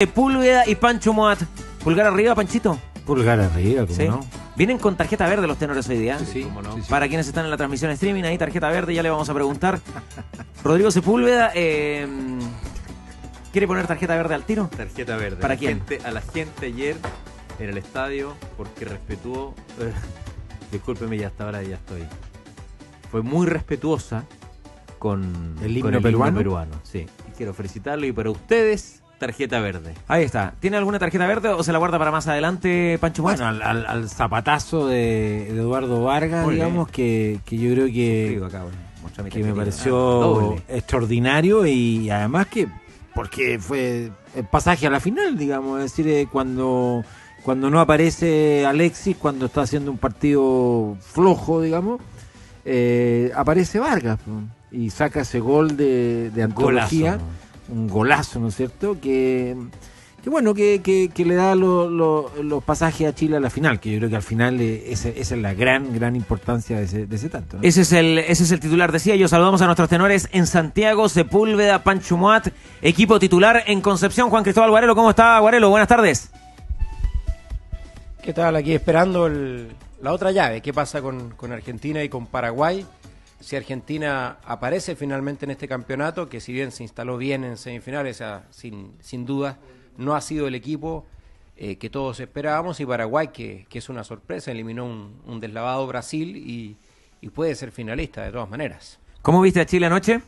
Sepúlveda y Pancho Moat. Pulgar arriba, Panchito. Pulgar arriba, cómo no. Vienen con tarjeta verde los tenores hoy día. Sí, sí, no? Para quienes están en la transmisión streaming, ahí tarjeta verde, ya le vamos a preguntar. Rodrigo Sepúlveda, eh, ¿quiere poner tarjeta verde al tiro? Tarjeta verde. ¿Para quién? a la gente ayer en el estadio, porque respetuó. discúlpeme, ya hasta ahora ya estoy. Fue muy respetuosa con el himno, peruano? Sí. quiero felicitarlo y para ustedes tarjeta verde. Ahí está. ¿Tiene alguna tarjeta verde o se la guarda para más adelante, Pancho Bueno, al, zapatazo de, Eduardo Vargas, digamos, que, yo creo que, me pareció ah, extraordinario y además que, porque fue el pasaje a la final, digamos, es decir, eh, cuando, cuando no aparece Alexis, cuando está haciendo un partido flojo, digamos, eh, aparece Vargas y saca ese gol de, de antología un golazo, ¿no es cierto? Que, que bueno, que, le da los pasajes a Chile a la final, que yo creo que al final eh, esa, es la gran, gran importancia de ese, de ese tanto. Ese, es el, ese es el titular, decía yo, saludamos a nuestros tenores en Santiago, Sepúlveda, Pancho equipo titular en Concepción, Juan Cristóbal Guarelo, ¿cómo está Guarelo? Buenas tardes. ¿Qué tal? Aquí esperando la otra llave, ¿qué pasa con Argentina y con Paraguay? si Argentina aparece finalmente en este campeonato, que si bien se instaló bien en semifinales, sin, duda, no ha sido el equipo eh, que todos esperábamos, y Paraguay, que, es una sorpresa, eliminó un, deslavado Brasil y, puede ser finalista de todas maneras. ¿Cómo viste a Chile anoche?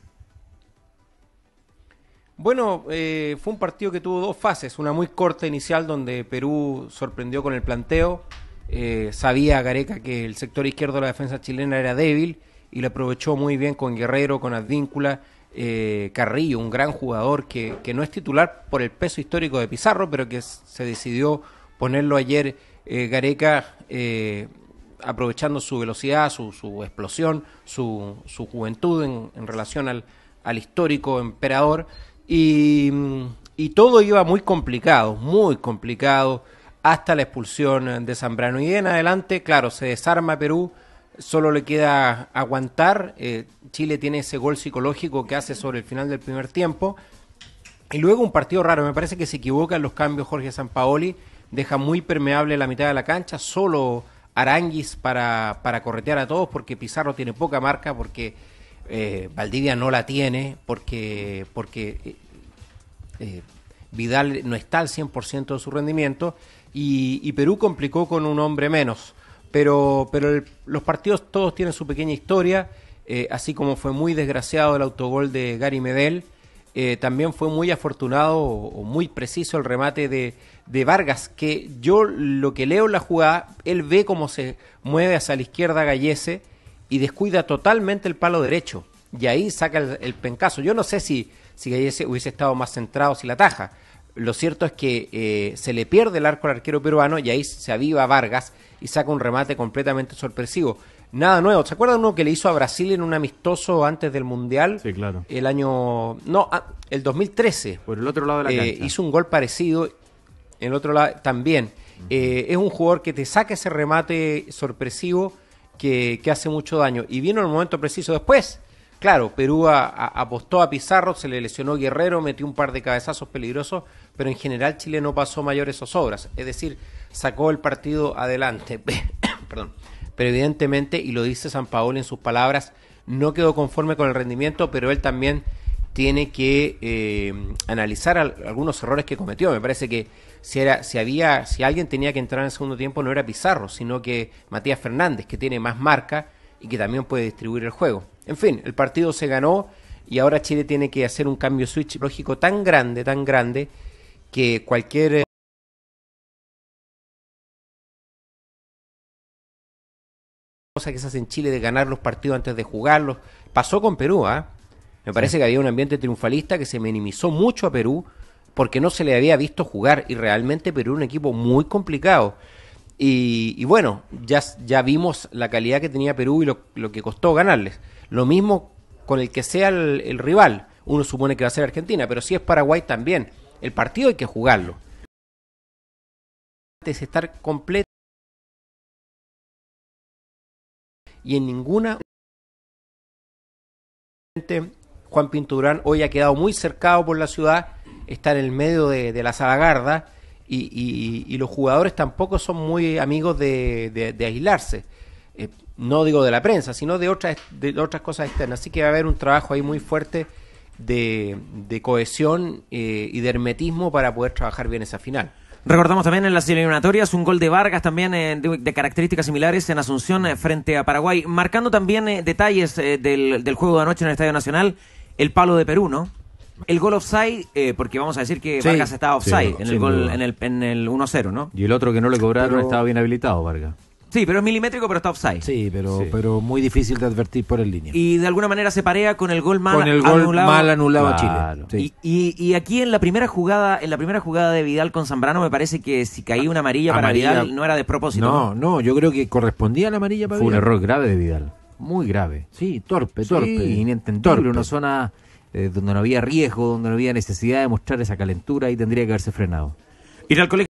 Bueno, eh, fue un partido que tuvo dos fases, una muy corta inicial donde Perú sorprendió con el planteo, eh, sabía Gareca que el sector izquierdo de la defensa chilena era débil, y lo aprovechó muy bien con Guerrero, con Advíncula. Eh, Carrillo, un gran jugador que, que, no es titular por el peso histórico de Pizarro, pero que se decidió ponerlo ayer eh, Gareca eh, aprovechando su velocidad, su, su explosión, su, su juventud en, en relación al, histórico emperador. Y, y, todo iba muy complicado, muy complicado, hasta la expulsión de Zambrano. Y en adelante, claro, se desarma Perú Solo le queda aguantar. Eh, Chile tiene ese gol psicológico que hace sobre el final del primer tiempo. Y luego un partido raro. Me parece que se equivocan los cambios Jorge Sampaoli. Deja muy permeable la mitad de la cancha. Solo Aranguis para, para corretear a todos porque Pizarro tiene poca marca, porque eh, Valdivia no la tiene, porque, porque eh, Vidal no está al 100% de su rendimiento. y Perú complicó con un hombre menos. Pero, pero los partidos todos tienen su pequeña historia, eh, así como fue muy desgraciado el autogol de Gary Medel, eh, también fue muy afortunado o, muy preciso el remate de, de, Vargas, que yo lo que leo en la jugada, él ve cómo se mueve hacia la izquierda Gallese y descuida totalmente el palo derecho. Y ahí saca el, pencaso. pencazo. Yo no sé si, si Gallese hubiese estado más centrado, si la taja. Lo cierto es que eh, se le pierde el arco al arquero peruano y ahí se aviva Vargas y saca un remate completamente sorpresivo. Nada nuevo. ¿Se acuerdan uno que le hizo a Brasil en un amistoso antes del Mundial? Sí, claro. El año. No, ah, el 2013. Por el otro lado de la eh, Hizo un gol parecido. En el otro lado también. Eh, es un jugador que te saca ese remate sorpresivo que, hace mucho daño. Y vino en el momento preciso. Después, claro, Perú apostó a Pizarro, se le lesionó Guerrero, metió un par de cabezazos peligrosos pero en general Chile no pasó mayores obras. es decir, sacó el partido adelante. Perdón. Pero evidentemente, y lo dice San Paolo en sus palabras, no quedó conforme con el rendimiento, pero él también tiene que eh, analizar algunos errores que cometió. Me parece que si, era, si, había, si alguien tenía que entrar en el segundo tiempo no era Pizarro, sino que Matías Fernández, que tiene más marca y que también puede distribuir el juego. En fin, el partido se ganó y ahora Chile tiene que hacer un cambio switch lógico tan grande, tan grande, que cualquier eh, cosa que se hace en Chile de ganar los partidos antes de jugarlos. Pasó con Perú, ¿ah? Me parece que había un ambiente triunfalista que se minimizó mucho a Perú porque no se le había visto jugar y realmente Perú un equipo muy complicado. Y, bueno, ya, ya vimos la calidad que tenía Perú y lo, que costó ganarles. Lo mismo con el que sea el rival. Uno supone que va a ser Argentina, pero si es Paraguay también. El partido hay que jugarlo. Es estar completo y en ninguna Juan Pinturán hoy ha quedado muy cercado por la ciudad, está en el medio de, la salagarda y, los jugadores tampoco son muy amigos de, aislarse. Eh, no digo de la prensa, sino de otras, de otras cosas externas. Así que va a haber un trabajo ahí muy fuerte de, cohesión eh, y de hermetismo para poder trabajar bien esa final. Recordamos también en las eliminatorias un gol de Vargas también eh, de, características similares en Asunción eh, frente a Paraguay, marcando también detalles del, del, juego de anoche en el Estadio Nacional, el palo de Perú, ¿no? El gol offside, porque vamos a decir que Vargas estaba offside en, el gol, en, el 1-0, ¿no? Y el otro que no le cobraron estaba bien habilitado, Vargas. Sí, pero es milimétrico, pero está offside. Sí, pero, pero muy difícil de advertir por el línea. Y de alguna manera se parea con el gol mal con anulado, a Chile. Y, y, aquí en la primera jugada, en la primera jugada de Vidal con Zambrano me parece que si caía una amarilla, para Vidal no era de propósito. No, no, yo creo que correspondía a la amarilla para Vidal. Fue un error grave de Vidal. Muy grave. Sí, torpe, torpe, sí, inentendible, una zona eh, donde no había riesgo, donde no había necesidad de mostrar esa calentura y tendría que haberse frenado. Ir al colegio